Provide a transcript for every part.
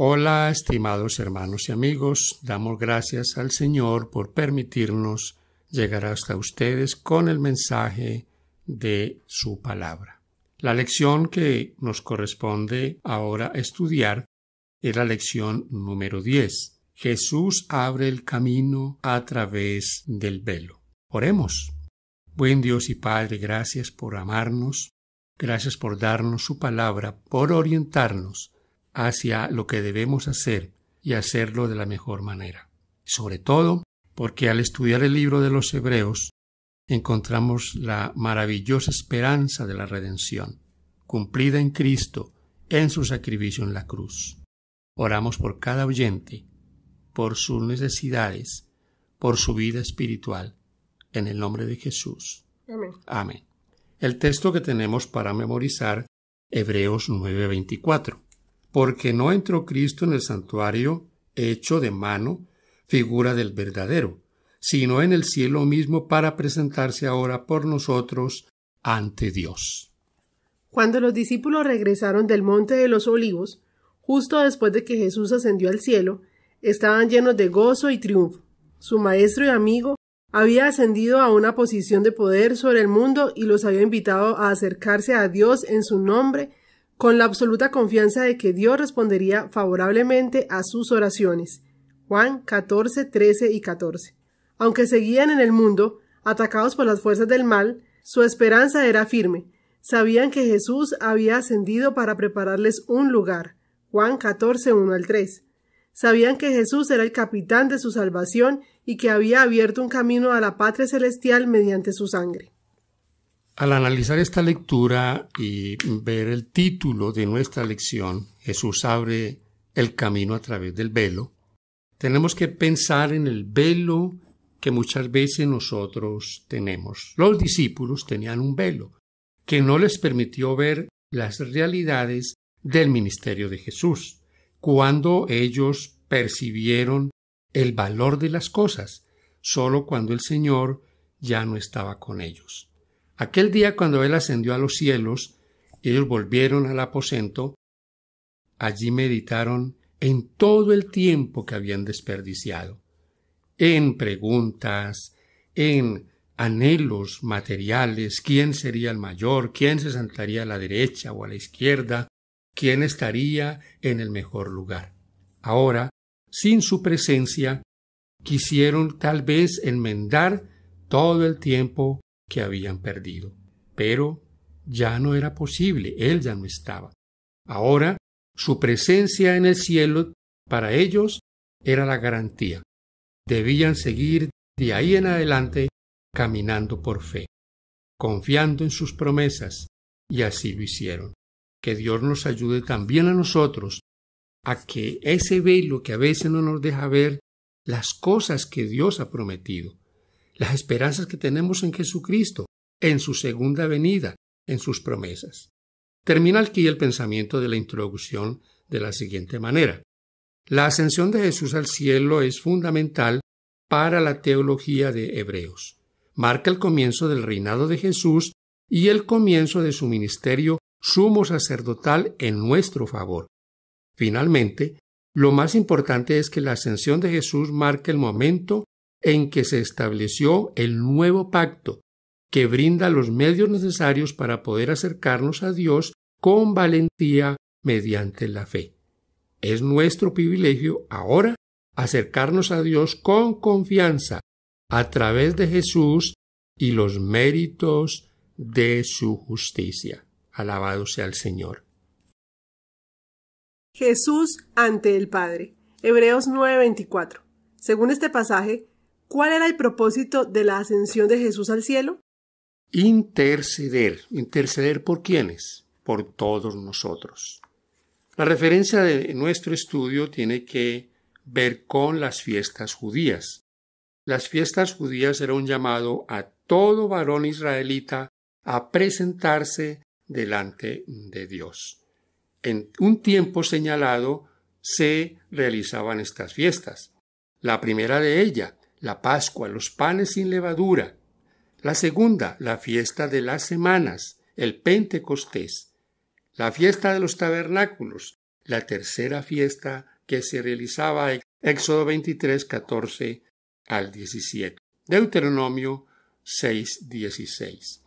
Hola, estimados hermanos y amigos, damos gracias al Señor por permitirnos llegar hasta ustedes con el mensaje de su palabra. La lección que nos corresponde ahora estudiar es la lección número 10. Jesús abre el camino a través del velo. Oremos. Buen Dios y Padre, gracias por amarnos, gracias por darnos su palabra, por orientarnos, hacia lo que debemos hacer y hacerlo de la mejor manera. Sobre todo porque al estudiar el libro de los Hebreos encontramos la maravillosa esperanza de la redención, cumplida en Cristo, en su sacrificio en la cruz. Oramos por cada oyente, por sus necesidades, por su vida espiritual, en el nombre de Jesús. Amén. El texto que tenemos para memorizar, Hebreos 9:24 porque no entró Cristo en el santuario hecho de mano, figura del verdadero, sino en el cielo mismo para presentarse ahora por nosotros ante Dios. Cuando los discípulos regresaron del monte de los olivos, justo después de que Jesús ascendió al cielo, estaban llenos de gozo y triunfo. Su maestro y amigo había ascendido a una posición de poder sobre el mundo y los había invitado a acercarse a Dios en su nombre con la absoluta confianza de que Dios respondería favorablemente a sus oraciones. Juan 14, y 14. Aunque seguían en el mundo, atacados por las fuerzas del mal, su esperanza era firme. Sabían que Jesús había ascendido para prepararles un lugar. Juan 14, 1 al 3. Sabían que Jesús era el capitán de su salvación y que había abierto un camino a la patria celestial mediante su sangre. Al analizar esta lectura y ver el título de nuestra lección, Jesús abre el camino a través del velo, tenemos que pensar en el velo que muchas veces nosotros tenemos. Los discípulos tenían un velo que no les permitió ver las realidades del ministerio de Jesús, cuando ellos percibieron el valor de las cosas, solo cuando el Señor ya no estaba con ellos. Aquel día cuando él ascendió a los cielos, ellos volvieron al aposento, allí meditaron en todo el tiempo que habían desperdiciado, en preguntas, en anhelos materiales, quién sería el mayor, quién se sentaría a la derecha o a la izquierda, quién estaría en el mejor lugar. Ahora, sin su presencia, quisieron tal vez enmendar todo el tiempo que habían perdido. Pero ya no era posible, él ya no estaba. Ahora, su presencia en el cielo para ellos era la garantía. Debían seguir de ahí en adelante caminando por fe, confiando en sus promesas, y así lo hicieron. Que Dios nos ayude también a nosotros a que ese velo que a veces no nos deja ver las cosas que Dios ha prometido, las esperanzas que tenemos en Jesucristo, en su segunda venida, en sus promesas. Termina aquí el pensamiento de la introducción de la siguiente manera. La ascensión de Jesús al cielo es fundamental para la teología de Hebreos. Marca el comienzo del reinado de Jesús y el comienzo de su ministerio sumo sacerdotal en nuestro favor. Finalmente, lo más importante es que la ascensión de Jesús marque el momento en que se estableció el nuevo pacto, que brinda los medios necesarios para poder acercarnos a Dios con valentía mediante la fe. Es nuestro privilegio ahora acercarnos a Dios con confianza a través de Jesús y los méritos de su justicia. Alabado sea el Señor. Jesús ante el Padre. Hebreos 9:24. Según este pasaje, ¿Cuál era el propósito de la ascensión de Jesús al cielo? Interceder. ¿Interceder por quiénes? Por todos nosotros. La referencia de nuestro estudio tiene que ver con las fiestas judías. Las fiestas judías eran un llamado a todo varón israelita a presentarse delante de Dios. En un tiempo señalado se realizaban estas fiestas. La primera de ellas, la Pascua, los panes sin levadura, la segunda, la fiesta de las semanas, el Pentecostés, la fiesta de los tabernáculos, la tercera fiesta que se realizaba en Éxodo 23, 14 al 17, Deuteronomio 6, 16.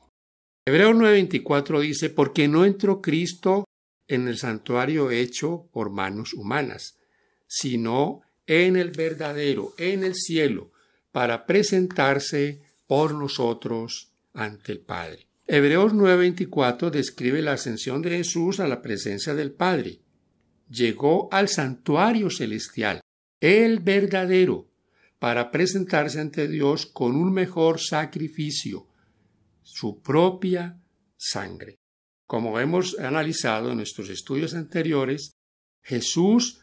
Hebreo 24 dice, porque no entró Cristo en el santuario hecho por manos humanas, sino en el verdadero, en el cielo, para presentarse por nosotros ante el Padre. Hebreos 9:24 describe la ascensión de Jesús a la presencia del Padre. Llegó al santuario celestial, el verdadero, para presentarse ante Dios con un mejor sacrificio, su propia sangre. Como hemos analizado en nuestros estudios anteriores, Jesús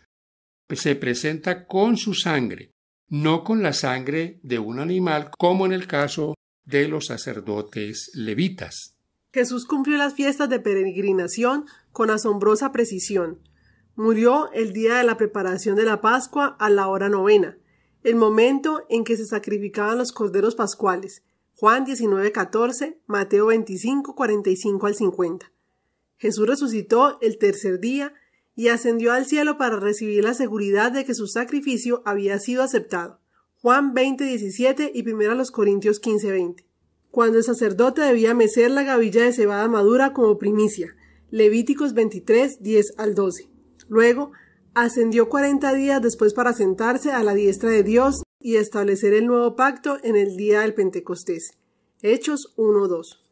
se presenta con su sangre, no con la sangre de un animal, como en el caso de los sacerdotes levitas. Jesús cumplió las fiestas de peregrinación con asombrosa precisión. Murió el día de la preparación de la Pascua a la hora novena, el momento en que se sacrificaban los corderos pascuales. Juan 19:14, Mateo 25:45 al 50. Jesús resucitó el tercer día y ascendió al cielo para recibir la seguridad de que su sacrificio había sido aceptado. Juan 20:17 y 1 Corintios 15:20. Cuando el sacerdote debía mecer la gavilla de cebada madura como primicia. Levíticos 2310 al 12. Luego, ascendió cuarenta días después para sentarse a la diestra de Dios y establecer el nuevo pacto en el día del Pentecostés. Hechos 1:2.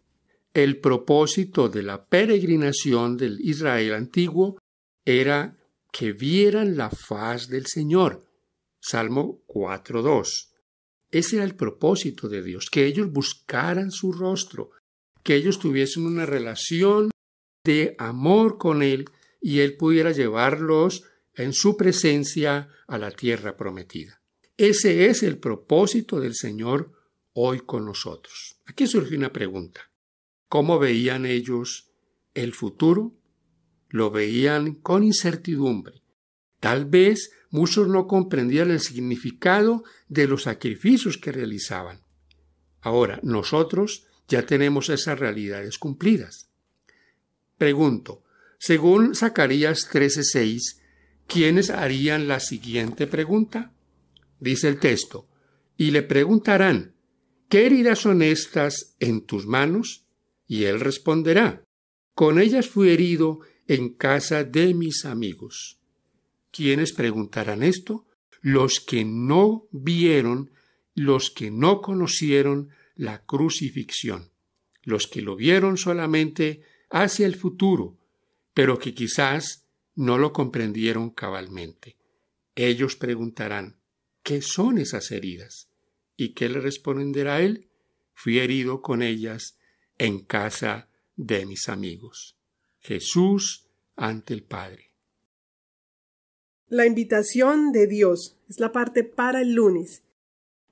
El propósito de la peregrinación del Israel antiguo era que vieran la faz del Señor. Salmo 4.2. Ese era el propósito de Dios, que ellos buscaran su rostro, que ellos tuviesen una relación de amor con Él y Él pudiera llevarlos en su presencia a la tierra prometida. Ese es el propósito del Señor hoy con nosotros. Aquí surge una pregunta. ¿Cómo veían ellos el futuro? lo veían con incertidumbre. Tal vez muchos no comprendían el significado de los sacrificios que realizaban. Ahora, nosotros ya tenemos esas realidades cumplidas. Pregunto, según Zacarías 13:6, ¿quiénes harían la siguiente pregunta? Dice el texto, y le preguntarán, ¿qué heridas son estas en tus manos? Y él responderá, con ellas fui herido en casa de mis amigos. ¿Quiénes preguntarán esto? Los que no vieron, los que no conocieron la crucifixión, los que lo vieron solamente hacia el futuro, pero que quizás no lo comprendieron cabalmente. Ellos preguntarán, ¿qué son esas heridas? ¿Y qué le responderá él? Fui herido con ellas en casa de mis amigos. Jesús ante el Padre. La invitación de Dios es la parte para el lunes.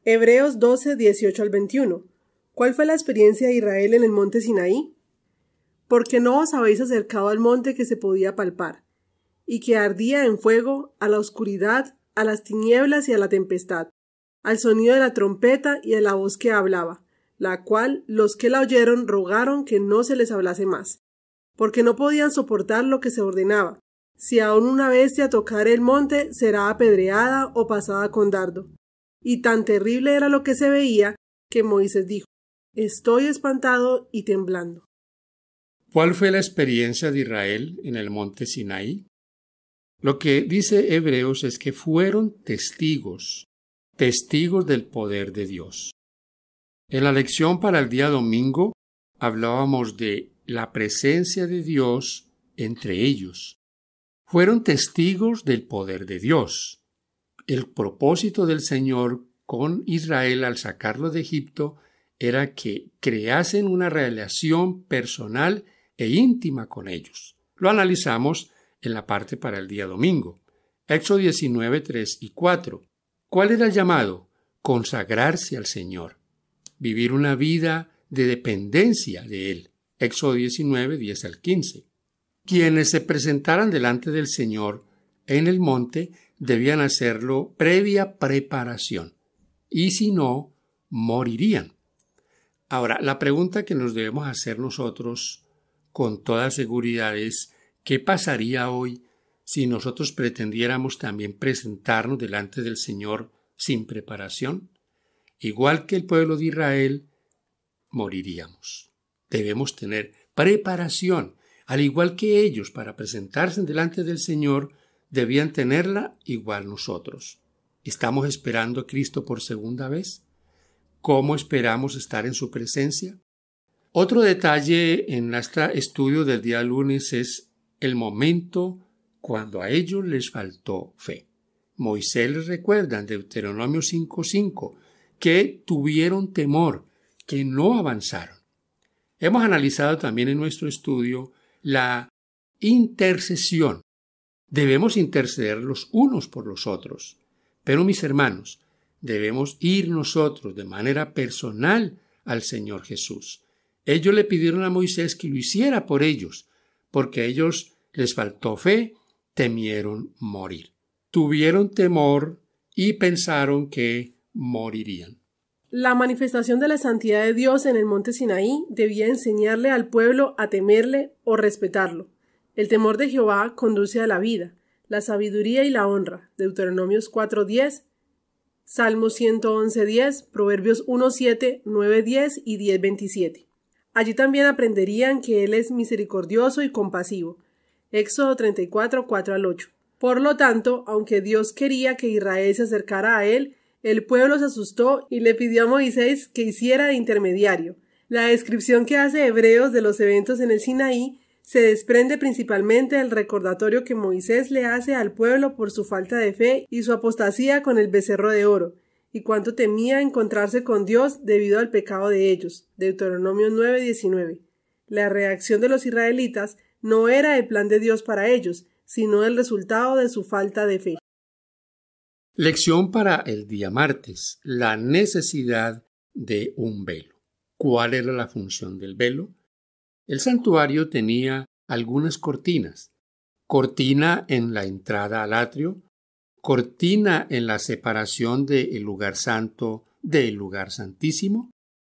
Hebreos 12, 18 al 21. ¿Cuál fue la experiencia de Israel en el monte Sinaí? Porque no os habéis acercado al monte que se podía palpar, y que ardía en fuego, a la oscuridad, a las tinieblas y a la tempestad, al sonido de la trompeta y a la voz que hablaba, la cual los que la oyeron rogaron que no se les hablase más porque no podían soportar lo que se ordenaba. Si aun una bestia tocar el monte, será apedreada o pasada con dardo. Y tan terrible era lo que se veía, que Moisés dijo, Estoy espantado y temblando. ¿Cuál fue la experiencia de Israel en el monte Sinaí? Lo que dice Hebreos es que fueron testigos, testigos del poder de Dios. En la lección para el día domingo hablábamos de la presencia de Dios entre ellos. Fueron testigos del poder de Dios. El propósito del Señor con Israel al sacarlo de Egipto era que creasen una relación personal e íntima con ellos. Lo analizamos en la parte para el día domingo. Éxodo 19, y 4. ¿Cuál era el llamado? Consagrarse al Señor, vivir una vida de dependencia de Él, Éxodo 19, 10 al 15. Quienes se presentaran delante del Señor en el monte debían hacerlo previa preparación, y si no, morirían. Ahora, la pregunta que nos debemos hacer nosotros con toda seguridad es, ¿qué pasaría hoy si nosotros pretendiéramos también presentarnos delante del Señor sin preparación? Igual que el pueblo de Israel, moriríamos debemos tener preparación, al igual que ellos para presentarse delante del Señor, debían tenerla igual nosotros. ¿Estamos esperando a Cristo por segunda vez? ¿Cómo esperamos estar en su presencia? Otro detalle en nuestro estudio del día lunes es el momento cuando a ellos les faltó fe. Moisés les recuerda en Deuteronomio 5:5 que tuvieron temor, que no avanzaron. Hemos analizado también en nuestro estudio la intercesión. Debemos interceder los unos por los otros. Pero mis hermanos, debemos ir nosotros de manera personal al Señor Jesús. Ellos le pidieron a Moisés que lo hiciera por ellos, porque a ellos les faltó fe, temieron morir. Tuvieron temor y pensaron que morirían. La manifestación de la santidad de Dios en el monte Sinaí debía enseñarle al pueblo a temerle o respetarlo. El temor de Jehová conduce a la vida, la sabiduría y la honra. Deuteronomios 4:10, Salmo 111:10, Proverbios 1:7, 9:10 y 10:27. Allí también aprenderían que Él es misericordioso y compasivo. Éxodo 344 al 8. Por lo tanto, aunque Dios quería que Israel se acercara a Él, el pueblo se asustó y le pidió a Moisés que hiciera de intermediario. La descripción que hace Hebreos de los eventos en el Sinaí se desprende principalmente del recordatorio que Moisés le hace al pueblo por su falta de fe y su apostasía con el becerro de oro, y cuánto temía encontrarse con Dios debido al pecado de ellos. Deuteronomio 9:19. La reacción de los israelitas no era el plan de Dios para ellos, sino el resultado de su falta de fe. Lección para el día martes. La necesidad de un velo. ¿Cuál era la función del velo? El santuario tenía algunas cortinas. Cortina en la entrada al atrio, cortina en la separación del lugar santo del lugar santísimo.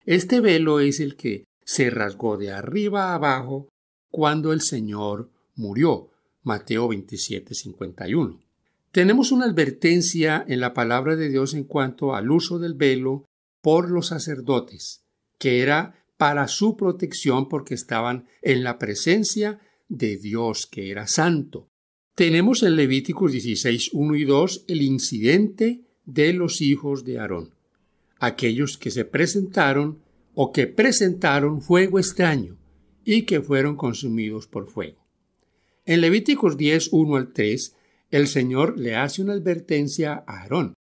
Este velo es el que se rasgó de arriba a abajo cuando el Señor murió. Mateo 27, 51. Tenemos una advertencia en la palabra de Dios en cuanto al uso del velo por los sacerdotes, que era para su protección porque estaban en la presencia de Dios, que era santo. Tenemos en Levíticos 16, 1 y 2 el incidente de los hijos de Aarón, aquellos que se presentaron o que presentaron fuego extraño y que fueron consumidos por fuego. En Levíticos 10, 1 al 3 el Señor le hace una advertencia a Aarón.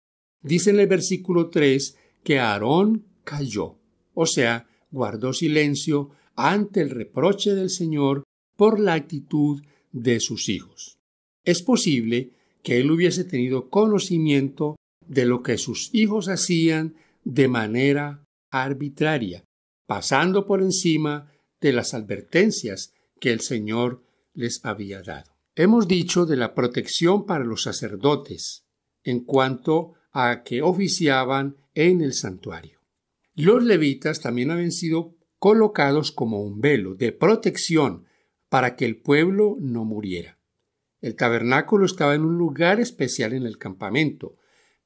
Dice en el versículo 3 que Aarón cayó, o sea, guardó silencio ante el reproche del Señor por la actitud de sus hijos. Es posible que él hubiese tenido conocimiento de lo que sus hijos hacían de manera arbitraria, pasando por encima de las advertencias que el Señor les había dado. Hemos dicho de la protección para los sacerdotes en cuanto a que oficiaban en el santuario. Los levitas también habían sido colocados como un velo de protección para que el pueblo no muriera. El tabernáculo estaba en un lugar especial en el campamento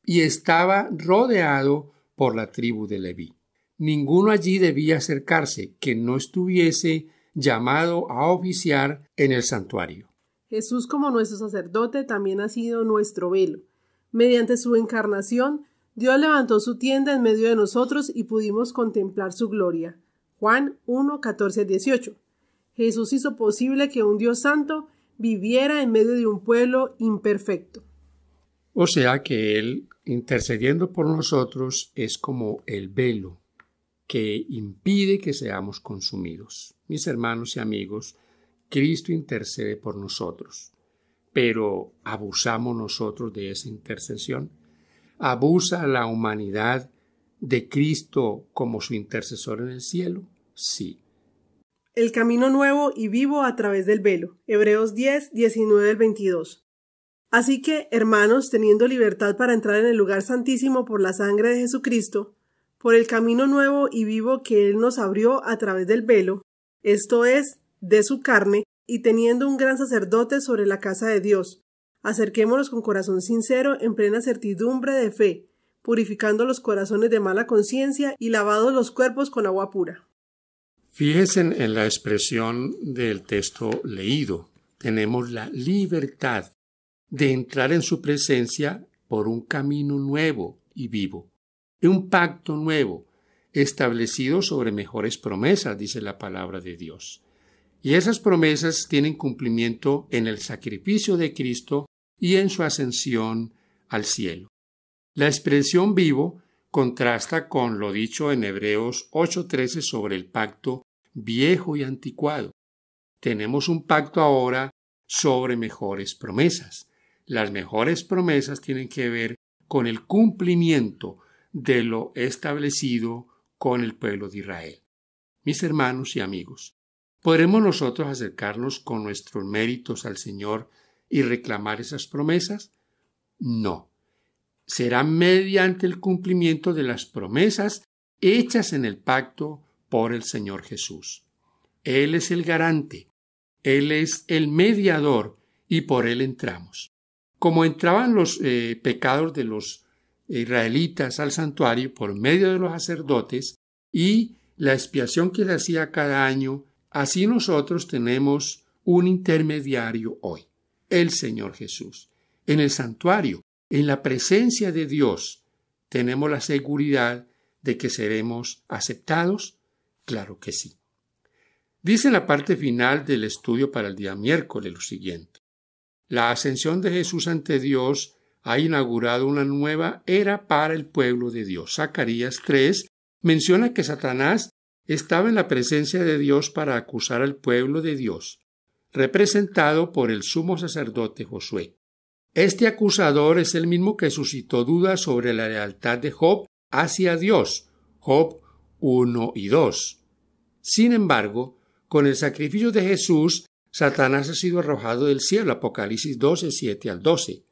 y estaba rodeado por la tribu de Leví. Ninguno allí debía acercarse que no estuviese llamado a oficiar en el santuario. Jesús como nuestro sacerdote también ha sido nuestro velo. Mediante su encarnación, Dios levantó su tienda en medio de nosotros y pudimos contemplar su gloria. Juan 1, 14, 18. Jesús hizo posible que un Dios santo viviera en medio de un pueblo imperfecto. O sea que Él, intercediendo por nosotros, es como el velo que impide que seamos consumidos. Mis hermanos y amigos, Cristo intercede por nosotros. Pero ¿abusamos nosotros de esa intercesión? ¿Abusa la humanidad de Cristo como su intercesor en el cielo? Sí. El camino nuevo y vivo a través del velo. Hebreos 10, 19 al 22. Así que, hermanos, teniendo libertad para entrar en el lugar santísimo por la sangre de Jesucristo, por el camino nuevo y vivo que Él nos abrió a través del velo, esto es, de su carne y teniendo un gran sacerdote sobre la casa de Dios. Acerquémonos con corazón sincero en plena certidumbre de fe, purificando los corazones de mala conciencia y lavados los cuerpos con agua pura. Fíjense en la expresión del texto leído. Tenemos la libertad de entrar en su presencia por un camino nuevo y vivo, un pacto nuevo, establecido sobre mejores promesas, dice la palabra de Dios. Y esas promesas tienen cumplimiento en el sacrificio de Cristo y en su ascensión al cielo. La expresión vivo contrasta con lo dicho en Hebreos 8:13 sobre el pacto viejo y anticuado. Tenemos un pacto ahora sobre mejores promesas. Las mejores promesas tienen que ver con el cumplimiento de lo establecido con el pueblo de Israel. Mis hermanos y amigos, ¿Podremos nosotros acercarnos con nuestros méritos al Señor y reclamar esas promesas? No. Será mediante el cumplimiento de las promesas hechas en el pacto por el Señor Jesús. Él es el garante, Él es el mediador y por Él entramos. Como entraban los eh, pecados de los israelitas al santuario por medio de los sacerdotes y la expiación que se hacía cada año Así nosotros tenemos un intermediario hoy, el Señor Jesús. En el santuario, en la presencia de Dios, tenemos la seguridad de que seremos aceptados. Claro que sí. Dice la parte final del estudio para el día miércoles lo siguiente. La ascensión de Jesús ante Dios ha inaugurado una nueva era para el pueblo de Dios. Zacarías 3 menciona que Satanás estaba en la presencia de Dios para acusar al pueblo de Dios, representado por el sumo sacerdote Josué. Este acusador es el mismo que suscitó dudas sobre la lealtad de Job hacia Dios, Job 1 y 2. Sin embargo, con el sacrificio de Jesús, Satanás ha sido arrojado del cielo, Apocalipsis 12, 7 al 12.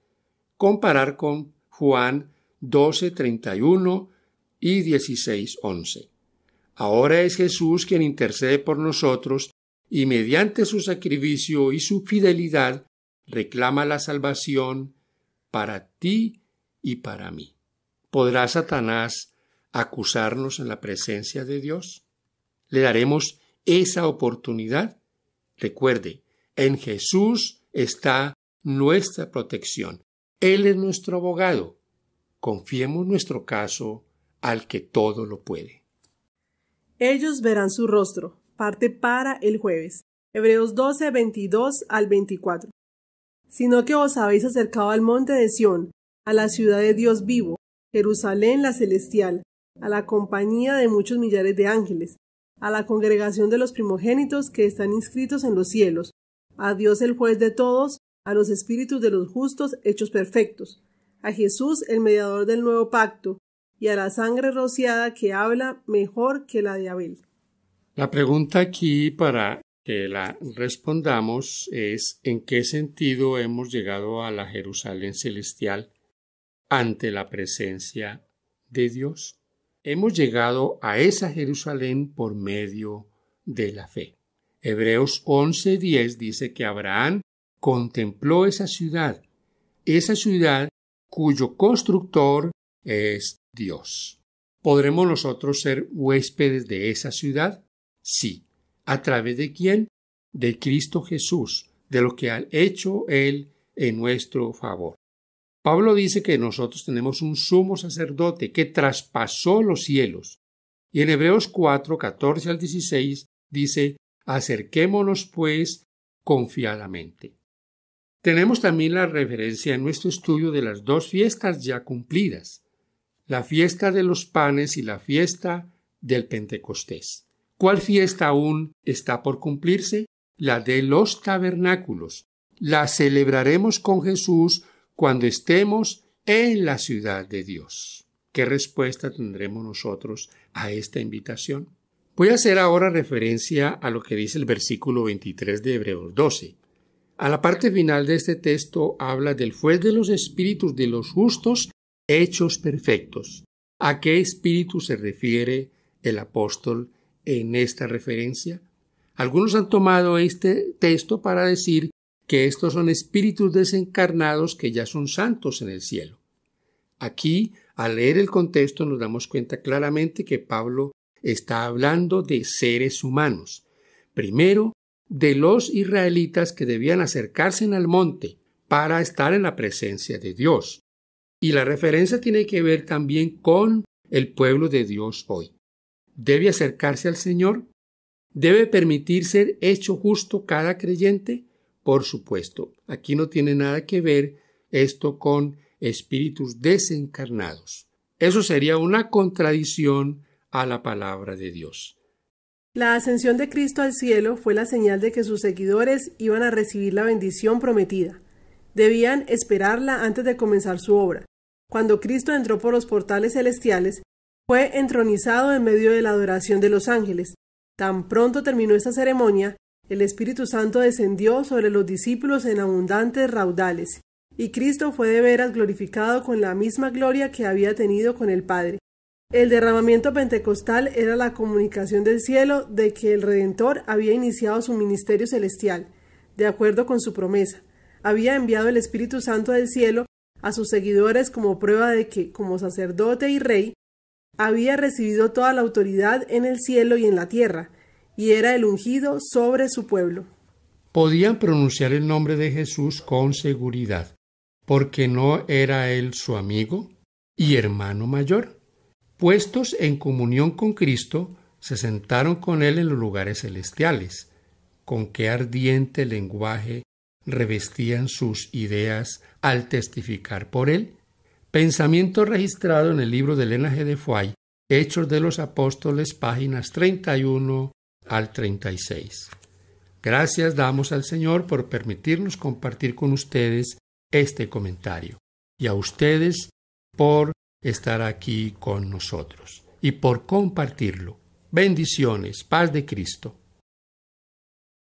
Comparar con Juan 12, 31 y 16, 11. Ahora es Jesús quien intercede por nosotros y mediante su sacrificio y su fidelidad reclama la salvación para ti y para mí. ¿Podrá Satanás acusarnos en la presencia de Dios? ¿Le daremos esa oportunidad? Recuerde, en Jesús está nuestra protección. Él es nuestro abogado. Confiemos nuestro caso al que todo lo puede. Ellos verán su rostro. Parte para el jueves. Hebreos 12, 22 al 24. Sino que os habéis acercado al monte de Sión, a la ciudad de Dios vivo, Jerusalén la celestial, a la compañía de muchos millares de ángeles, a la congregación de los primogénitos que están inscritos en los cielos, a Dios el juez de todos, a los espíritus de los justos hechos perfectos, a Jesús el mediador del nuevo pacto, y a la sangre rociada que habla mejor que la de Abel. La pregunta aquí para que la respondamos es en qué sentido hemos llegado a la Jerusalén celestial ante la presencia de Dios. Hemos llegado a esa Jerusalén por medio de la fe. Hebreos 11:10 dice que Abraham contempló esa ciudad, esa ciudad cuyo constructor es Dios. ¿Podremos nosotros ser huéspedes de esa ciudad? Sí. ¿A través de quién? De Cristo Jesús, de lo que ha hecho Él en nuestro favor. Pablo dice que nosotros tenemos un sumo sacerdote que traspasó los cielos. Y en Hebreos 4, 14 al 16 dice, acerquémonos pues confiadamente. Tenemos también la referencia en nuestro estudio de las dos fiestas ya cumplidas, la fiesta de los panes y la fiesta del Pentecostés. ¿Cuál fiesta aún está por cumplirse? La de los tabernáculos. La celebraremos con Jesús cuando estemos en la ciudad de Dios. ¿Qué respuesta tendremos nosotros a esta invitación? Voy a hacer ahora referencia a lo que dice el versículo 23 de Hebreos 12. A la parte final de este texto habla del juez de los espíritus de los justos hechos perfectos. ¿A qué espíritu se refiere el apóstol en esta referencia? Algunos han tomado este texto para decir que estos son espíritus desencarnados que ya son santos en el cielo. Aquí, al leer el contexto, nos damos cuenta claramente que Pablo está hablando de seres humanos. Primero, de los israelitas que debían acercarse al monte para estar en la presencia de Dios. Y la referencia tiene que ver también con el pueblo de Dios hoy. Debe acercarse al Señor, debe permitir ser hecho justo cada creyente, por supuesto. Aquí no tiene nada que ver esto con espíritus desencarnados. Eso sería una contradicción a la palabra de Dios. La ascensión de Cristo al cielo fue la señal de que sus seguidores iban a recibir la bendición prometida debían esperarla antes de comenzar su obra. Cuando Cristo entró por los portales celestiales, fue entronizado en medio de la adoración de los ángeles. Tan pronto terminó esta ceremonia, el Espíritu Santo descendió sobre los discípulos en abundantes raudales, y Cristo fue de veras glorificado con la misma gloria que había tenido con el Padre. El derramamiento pentecostal era la comunicación del cielo de que el Redentor había iniciado su ministerio celestial, de acuerdo con su promesa había enviado el Espíritu Santo del cielo a sus seguidores como prueba de que, como sacerdote y rey, había recibido toda la autoridad en el cielo y en la tierra, y era el ungido sobre su pueblo. Podían pronunciar el nombre de Jesús con seguridad, porque no era él su amigo y hermano mayor. Puestos en comunión con Cristo, se sentaron con él en los lugares celestiales. Con qué ardiente lenguaje revestían sus ideas al testificar por él. Pensamiento registrado en el libro de Elena G. de Fuay, Hechos de los Apóstoles, páginas 31 al 36. Gracias damos al Señor por permitirnos compartir con ustedes este comentario y a ustedes por estar aquí con nosotros y por compartirlo. Bendiciones, paz de Cristo.